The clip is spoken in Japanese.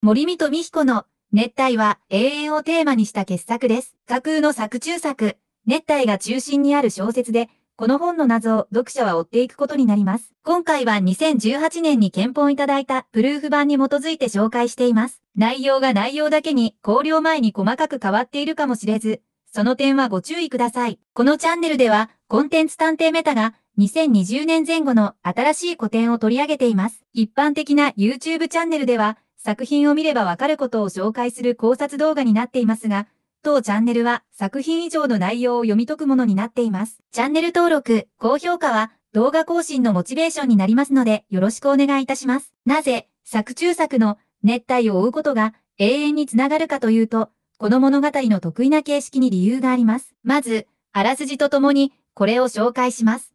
森見美彦の熱帯は永遠をテーマにした傑作です。架空の作中作、熱帯が中心にある小説で、この本の謎を読者は追っていくことになります。今回は2018年に検本いただいたプルーフ版に基づいて紹介しています。内容が内容だけに考慮前に細かく変わっているかもしれず、その点はご注意ください。このチャンネルでは、コンテンツ探偵メタが2020年前後の新しい古典を取り上げています。一般的な YouTube チャンネルでは、作品を見ればわかることを紹介する考察動画になっていますが、当チャンネルは作品以上の内容を読み解くものになっています。チャンネル登録、高評価は動画更新のモチベーションになりますのでよろしくお願いいたします。なぜ、作中作の熱帯を追うことが永遠につながるかというと、この物語の得意な形式に理由があります。まず、あらすじとともにこれを紹介します。